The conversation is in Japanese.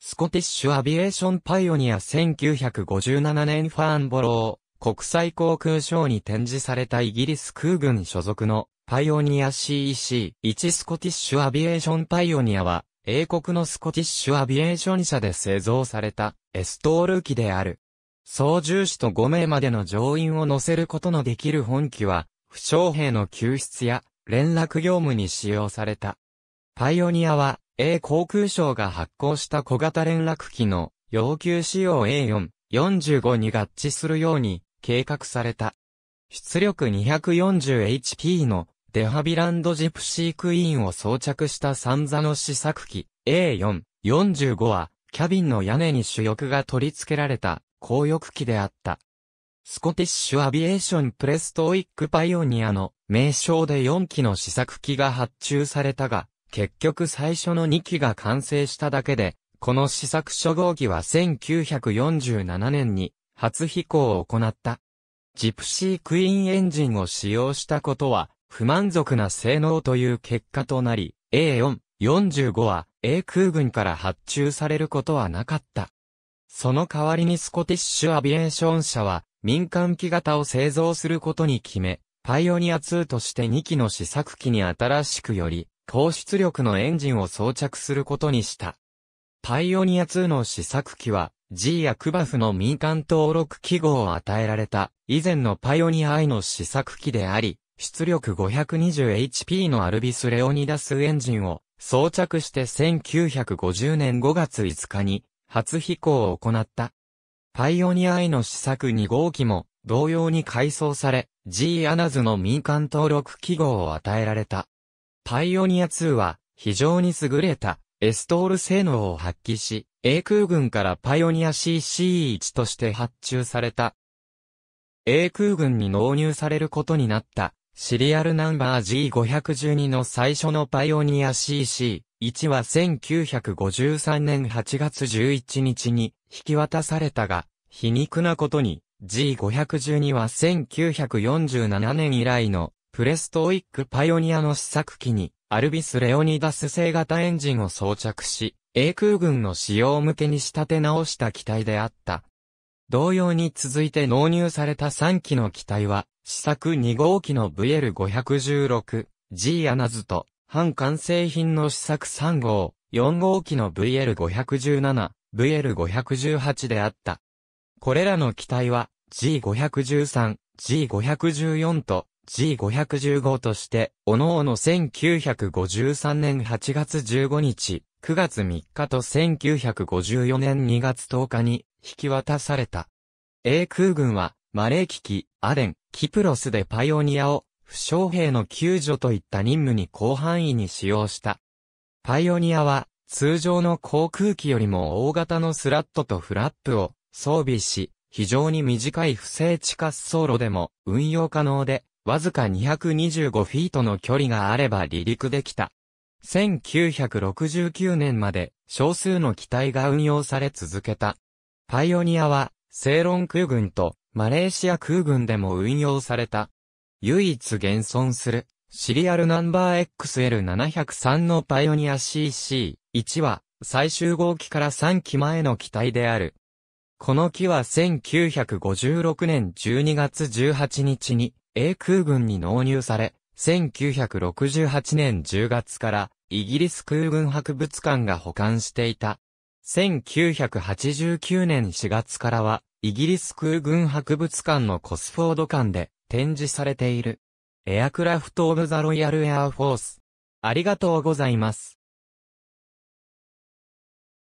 スコティッシュアビエーションパイオニア1957年ファーンボロー国際航空ショーに展示されたイギリス空軍所属のパイオニア CEC1 スコティッシュアビエーションパイオニアは英国のスコティッシュアビエーション社で製造されたエストール機である。操縦士と5名までの乗員を乗せることのできる本機は負傷兵の救出や連絡業務に使用された。パイオニアは A 航空省が発行した小型連絡機の要求仕様 A4、45に合致するように計画された。出力 240HP のデハビランドジプシークイーンを装着した三座の試作機 A4、45はキャビンの屋根に主翼が取り付けられた高翼機であった。スコティッシュアビエーションプレストイックパイオニアの名称で4機の試作機が発注されたが、結局最初の2機が完成しただけで、この試作初号機は1947年に初飛行を行った。ジプシークイーンエンジンを使用したことは、不満足な性能という結果となり、A4、45は、A 空軍から発注されることはなかった。その代わりにスコティッシュアビエーション社は、民間機型を製造することに決め、パイオニア2として2機の試作機に新しくより、高出力のエンジンを装着することにした。パイオニア2の試作機は G やクバフの民間登録記号を与えられた以前のパイオニア I の試作機であり、出力 520HP のアルビス・レオニダスエンジンを装着して1950年5月5日に初飛行を行った。パイオニア I の試作2号機も同様に改装され、G アナズの民間登録記号を与えられた。パイオニア2は非常に優れたエストール性能を発揮し、英空軍からパイオニア CC1 として発注された。英空軍に納入されることになったシリアルナンバー G512 の最初のパイオニア CC1 は1953年8月11日に引き渡されたが、皮肉なことに G512 は1947年以来のプレストイックパイオニアの試作機に、アルビス・レオニダス製型エンジンを装着し、英空軍の使用向けに仕立て直した機体であった。同様に続いて納入された3機の機体は、試作2号機の VL516、G アナズと、半完成品の試作3号、4号機の VL517、VL518 であった。これらの機体は、G513、G514 と、G515 として、おのおの1953年8月15日、9月3日と1954年2月10日に引き渡された。英空軍は、マレー危機、アデン、キプロスでパイオニアを、負傷兵の救助といった任務に広範囲に使用した。パイオニアは、通常の航空機よりも大型のスラットとフラップを装備し、非常に短い不正地滑走路でも運用可能で、わずか225フィートの距離があれば離陸できた。1969年まで少数の機体が運用され続けた。パイオニアは、セーロン空軍とマレーシア空軍でも運用された。唯一現存する、シリアルナンバー XL703 のパイオニア CC1 は、最終号機から3機前の機体である。この機は1956年12月18日に英空軍に納入され、1968年10月からイギリス空軍博物館が保管していた。1989年4月からはイギリス空軍博物館のコスフォード館で展示されている。エアクラフト・オブ・ザ・ロイヤル・エアーフォース。ありがとうございます。